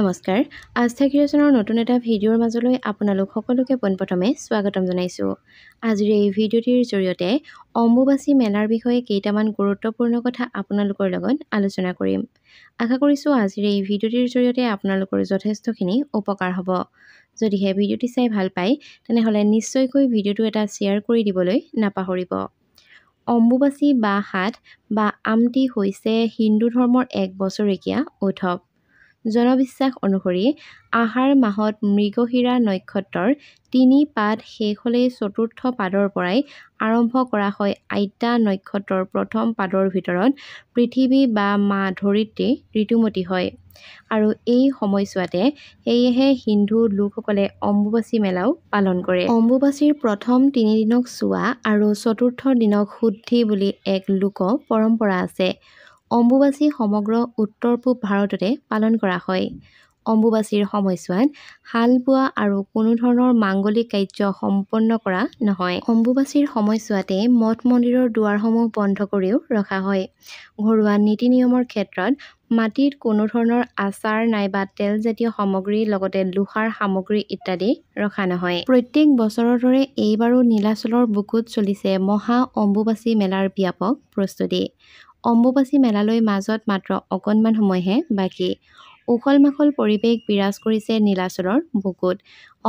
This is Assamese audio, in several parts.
নমস্কাৰ আস্থা ক্ৰিয়েশ্যনৰ নতুন এটা ভিডিঅ'ৰ মাজলৈ আপোনালোক সকলোকে পোনপ্ৰথমে স্বাগতম জনাইছোঁ আজিৰ এই ভিডিঅ'টিৰ জৰিয়তে অম্বুবাচী মেলাৰ বিষয়ে কেইটামান গুৰুত্বপূৰ্ণ কথা আপোনালোকৰ লগত আলোচনা কৰিম আশা কৰিছোঁ আজিৰ এই ভিডিঅ'টিৰ জৰিয়তে আপোনালোকৰ যথেষ্টখিনি উপকাৰ হ'ব যদিহে ভিডিঅ'টি চাই ভাল পায় তেনেহ'লে নিশ্চয়কৈ ভিডিঅ'টো এটা শ্বেয়াৰ কৰি দিবলৈ নাপাহৰিব অম্বুবাচী বা হাত বা আমটি হৈছে হিন্দু ধৰ্মৰ এক বছৰেকীয়া উৎসৱ জনবিশ্বাস অনুসৰি আহাৰ মাহত মৃগশিৰা নক্ষত্ৰৰ তিনি পাত শেষ হ'লেই চতুৰ্থ পাদৰ পৰাই আৰম্ভ কৰা হয় আইতা নক্ষত্ৰৰ প্ৰথম পাদৰ ভিতৰত পৃথিৱী বা মা ধৰিত্ৰী ঋতুমতী হয় আৰু এই সময়ছোৱাতে সেয়েহে হিন্দু লোকসকলে অম্বুবাচী মেলাও পালন কৰে অম্বুবাচীৰ প্ৰথম তিনিদিনক চোৱা আৰু চতুৰ্থ দিনক শুদ্ধি বুলি এক লোক পৰম্পৰা আছে অম্বুবাচী সমগ্ৰ উত্তৰ পূব ভাৰততে পালন কৰা হয় অম্বুবাচীৰ সময়ছোৱাত হাল বোৱা আৰু কোনো ধৰণৰ মাংগলিক কাৰ্য সম্পন্ন কৰা নহয় অম্বুবাচীৰ সময়ছোৱাতে মঠ মন্দিৰৰ দুৱাৰসমূহ বন্ধ কৰিও ৰখা হয় ঘৰুৱা নীতি নিয়মৰ ক্ষেত্ৰত মাটিত কোনো ধৰণৰ আচাৰ নাইবা তেলজাতীয় সামগ্ৰী লগতে লোহাৰ সামগ্ৰী ইত্যাদি ৰখা নহয় প্ৰত্যেক বছৰৰ দৰে এইবাৰো নীলাচলৰ বুকুত চলিছে মহা অম্বুবাচী মেলাৰ ব্যাপক প্ৰস্তুতি অম্বুবাচী মেলালৈ মাজত মাত্ৰ অকণমান সময়হে বাকী উখল মাখল পৰিৱেশ বিৰাজ কৰিছে নীলাচলৰ বুকুত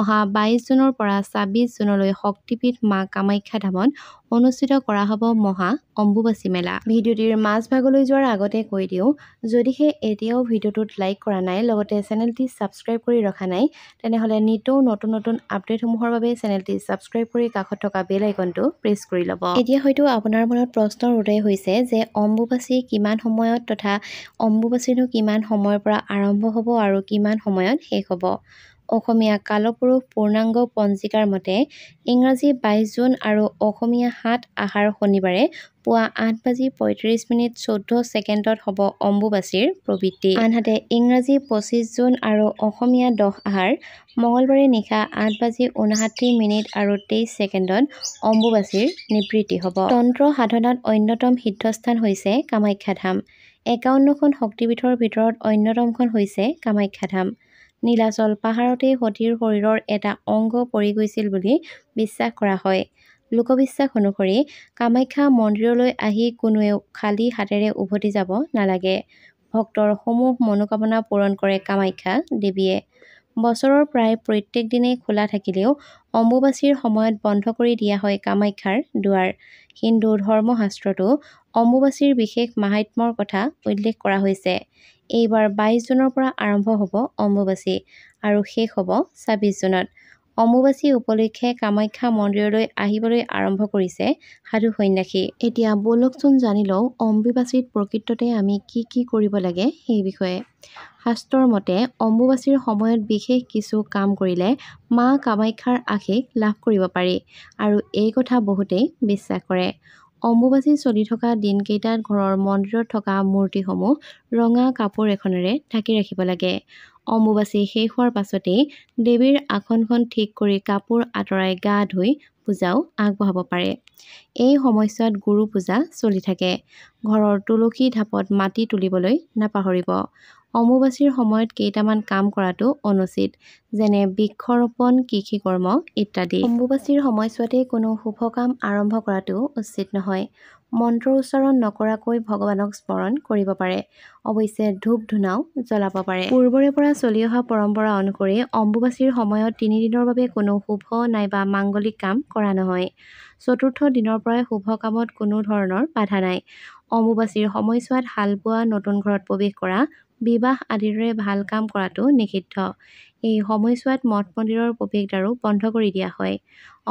অহা বাইছ জুনৰ পৰা ছাব্বিছ জুনলৈ শক্তিপীঠ মা কামাখ্যা ধামত অনুষ্ঠিত কৰা হ'ব মহা অম্বুবাচী মেলা ভিডিঅ'টিৰ মাজভাগলৈ যোৱাৰ আগতে কৈ দিওঁ যদিহে এতিয়াও ভিডিঅ'টোত লাইক কৰা নাই লগতে চেনেলটি ছাবস্ক্ৰাইব কৰি ৰখা নাই তেনেহ'লে নিতৌ নতুন নতুন আপডেটসমূহৰ বাবে চেনেলটি ছাবস্ক্ৰাইব কৰি কাষত থকা বেল আইকনটো প্ৰেছ কৰি ল'ব এতিয়া হয়তো আপোনাৰ মনত প্ৰশ্নৰ উদয় হৈছে যে অম্বুবাচী কিমান সময়ত তথা অম্বুবাচীনো কিমান সময়ৰ পৰা আৰম্ভ হ'ব আৰু কিমান সময়ত শেষ হ'ব অসমীয়া কালপুৰুষ পূৰ্ণাংগ পঞ্জিকাৰ মতে ইংৰাজী বাইছ জুন আৰু অসমীয়া সাত আহাৰ শনিবাৰে পুৱা আঠ বাজি পঁয়ত্ৰিছ মিনিট চৈধ্য ছেকেণ্ডত হ'ব অম্বুবাচীৰ প্ৰবৃত্তি আনহাতে ইংৰাজী পঁচিছ জুন আৰু অসমীয়া দহ আহাৰ মঙলবাৰে নিশা আঠ বাজি ঊনষাঠি মিনিট আৰু তেইছ ছেকেণ্ডত অম্বুবাচীৰ নিবৃত্তি হ'ব তন্ত্ৰ সাধনাত অন্যতম সিদ্ধস্থান হৈছে কামাখ্যা ধাম একাৱন্নখন শক্তিপীঠৰ ভিতৰত অন্যতমখন হৈছে কামাখ্যা ধাম নীলাচল পাহাৰতে সতীৰ শৰীৰৰ এটা অংগ পৰি গৈছিল বুলি বিশ্বাস কৰা হয় লোকবিশ্বাস অনুসৰি কামাখ্যা মন্দিৰলৈ আহি কোনোৱে খালী হাতেৰে উভতি যাব নালাগে ভক্তৰ সমূহ মনোকামনা পূৰণ কৰে কামাখ্যা দেৱীয়ে বছৰৰ প্ৰায় প্ৰত্যেক দিনেই খোলা থাকিলেও অম্বুবাচীৰ সময়ত বন্ধ কৰি দিয়া হয় কামাখ্যাৰ দুৱাৰ হিন্দু ধৰ্মশাস্ত্ৰতো অম্বুবাচীৰ বিশেষ মাহাত্ম্যৰ কথা উল্লেখ কৰা হৈছে এইবাৰ বাইছ জুনৰ পৰা আৰম্ভ হ'ব অম্বুবাচী আৰু শেষ হ'ব ছাব্বিছ জুনত অম্বুবাচী উপলক্ষে কামাখ্যা মন্দিৰলৈ আহিবলৈ আৰম্ভ কৰিছে সাধু সন্যাসী এতিয়া বলকচোন জানি লওঁ অম্বুবাসীত প্ৰকৃততে আমি কি কি কৰিব লাগে সেই বিষয়ে শাস্ত্ৰৰ মতে অম্বুবাচীৰ সময়ত বিশেষ কিছু কাম কৰিলে মা কামাখ্যাৰ আশীষ লাভ কৰিব পাৰি আৰু এই কথা বহুতেই বিশ্বাস কৰে অম্বুবাচী চলি থকা দিনকেইটাত ঘৰৰ মন্দিৰত থকা মূৰ্তিসমূহ ৰঙা কাপোৰ এখনেৰে ঢাকি ৰাখিব লাগে অম্বুবাচী শেষ হোৱাৰ পাছতেই দেৱীৰ আসনখন ঠিক কৰি কাপোৰ আঁতৰাই গা ধুই পূজাও আগবঢ়াব পাৰে এই সময়ছোৱাত গুৰু পূজা চলি থাকে ঘৰৰ তুলসী ঢাপত মাটি তুলিবলৈ নাপাহৰিব অম্বুবাচীৰ সময়ত কেইটামান কাম কৰাটো অনুচিত যেনে বৃক্ষৰোপণ কৃষি কৰ্ম ইত্যাদি অম্বুবাচীৰ সময়ছোৱাতেই কোনো শুভ কাম আৰম্ভ কৰাটো উচিত নহয় মন্ত্ৰ উচ্চাৰণ নকৰাকৈ ভগৱানক স্মৰণ কৰিব পাৰে অৱশ্যে ধূপ ধূনাও জ্বলাব পাৰে পূৰ্বৰে পৰা চলি অহা পৰম্পৰা অনুসৰি অম্বুবাচীৰ সময়ত তিনিদিনৰ বাবে কোনো শুভ নাইবা মাংগলিক কাম কৰা নহয় চতুৰ্থ দিনৰ পৰাই শুভ কামত কোনো ধৰণৰ বাধা নাই অম্বুবাচীৰ সময়ছোৱাত হাল বোৱা নতুন ঘৰত প্ৰৱেশ কৰা বিবাহ আদিৰে ভাল কাম কৰাটো নিষিদ্ধ এই সময়ছোৱাত মঠ মন্দিৰৰ প্ৰৱেশদ্বাৰো বন্ধ কৰি দিয়া হয়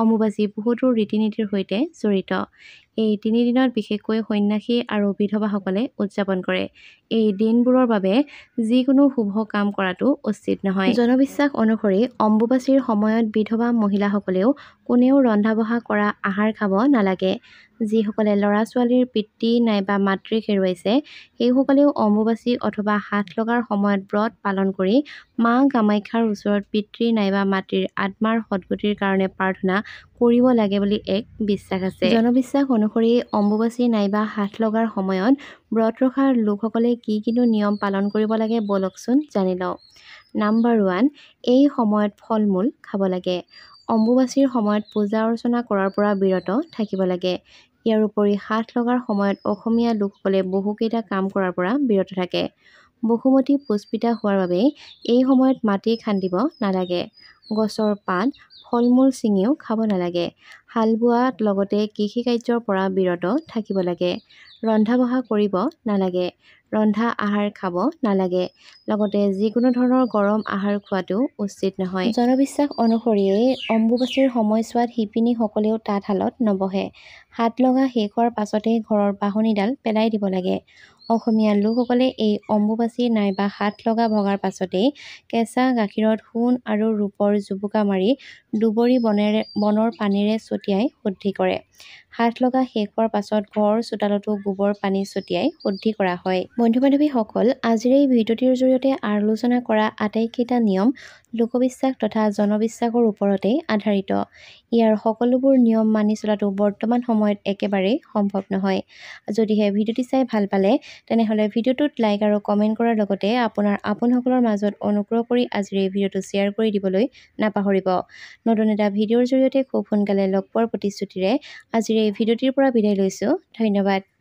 অম্বুবাচী বহুতো ৰীতি নীতিৰ সৈতে জড়িত এই তিনিদিনত বিশেষকৈ সন্যাসী আৰু বিধৱাসকলে উদযাপন কৰে এই দিনবোৰৰ বাবে যিকোনো শুভ কাম কৰাটো উচিত নহয় জনবিশ্বাস অনুসৰি অম্বুবাচীৰ সময়ত বিধৱা মহিলাসকলেও কোনেও ৰন্ধা বঢ়া কৰা আহাৰ খাব নালাগে যিসকলে ল'ৰা ছোৱালীৰ পিতৃ নাইবা মাতৃক হেৰুৱাইছে সেইসকলেও অম্বুবাচী অথবা হাত লগাৰ সময়ত ব্ৰত পালন কৰি মা কামাখ্যাৰ ওচৰত পিতৃ নাইবা মাতৃৰ আত্মাৰ সদগতিৰ কাৰণে প্ৰাৰ্থনা কৰিব লাগে বুলি এক বিশ্বাস আছে জনবিশ্বাস অনুসৰি অম্বুবাচী নাইবা হাত লগাৰ সময়ত ব্ৰত ৰখাৰ লোকসকলে কি কিনো নিয়ম পালন কৰিব লাগে বলকচোন জানি লওঁ নাম্বাৰ ওৱান এই সময়ত ফল মূল খাব লাগে অম্বুবাচীৰ সময়ত পূজা অৰ্চনা কৰাৰ পৰা বিৰত থাকিব লাগে ইয়াৰ উপৰি হাত লগাৰ সময়ত অসমীয়া লোকসকলে বহুকেইটা কাম কৰাৰ পৰা বিৰত থাকে বসুমতী পুষ্পিতা হোৱাৰ বাবে এই সময়ত মাটি খান্দিব নালাগে গছৰ পাত ফল মূল ছিঙিও খাব নালাগে হাল বোৱা লগতে কৃষি কাৰ্যৰ পৰা বিৰত থাকিব লাগে ৰন্ধা বঢ়া কৰিব নালাগে ৰন্ধা আহাৰ খাব নালাগে লগতে যিকোনো ধৰণৰ গৰম আহাৰ খোৱাটো উচিত নহয় জনবিশ্বাস অনুসৰিয়েই অম্বুবাচীৰ সময়ছোৱাত শিপিনীসকলেও তাঁতশালত নবহে হাত লগা শেষ হোৱাৰ পাছতেই ঘৰৰ বাঁহনীডাল পেলাই দিব লাগে অসমীয়া লোকসকলে এই অম্বুবাচী নাইবা হাত লগা ভগাৰ পাছতেই কেঁচা গাখীৰত সোণ আৰু ৰূপৰ জুবুকা মাৰি দুবৰি বনেৰে বনৰ পানীৰে ছটিয়াই ছটিয়াই শুদ্ধি কৰে হাত লগা শেষ হোৱাৰ পাছত ঘৰ চোতালতো গোবৰ পানী ছটিয়াই শুদ্ধি কৰা হয় বন্ধু বান্ধৱীসকল আজিৰ এই ভিডিঅ'টিৰ জৰিয়তে আলোচনা কৰা আটাইকেইটা নিয়ম লোকবিশ্বাস তথা জনবিশ্বাসৰ ওপৰতে আধাৰিত ইয়াৰ সকলোবোৰ নিয়ম মানি চলাটো বৰ্তমান সময়ত একেবাৰেই সম্ভৱ নহয় যদিহে ভিডিঅ'টি চাই ভাল পালে তেনেহ'লে ভিডিঅ'টোত লাইক আৰু কমেণ্ট কৰাৰ লগতে আপোনাৰ আপোনসকলৰ মাজত অনুগ্ৰহ কৰি আজিৰ এই ভিডিঅ'টো শ্বেয়াৰ কৰি দিবলৈ নাপাহৰিব নতুন এটা ভিডিঅ'ৰ জৰিয়তে খুব সোনকালে লগ পোৱাৰ প্ৰতিশ্ৰুতিৰে আজিৰ এই ভিডিঅ'টিৰ পৰা বিদায় লৈছোঁ ধন্যবাদ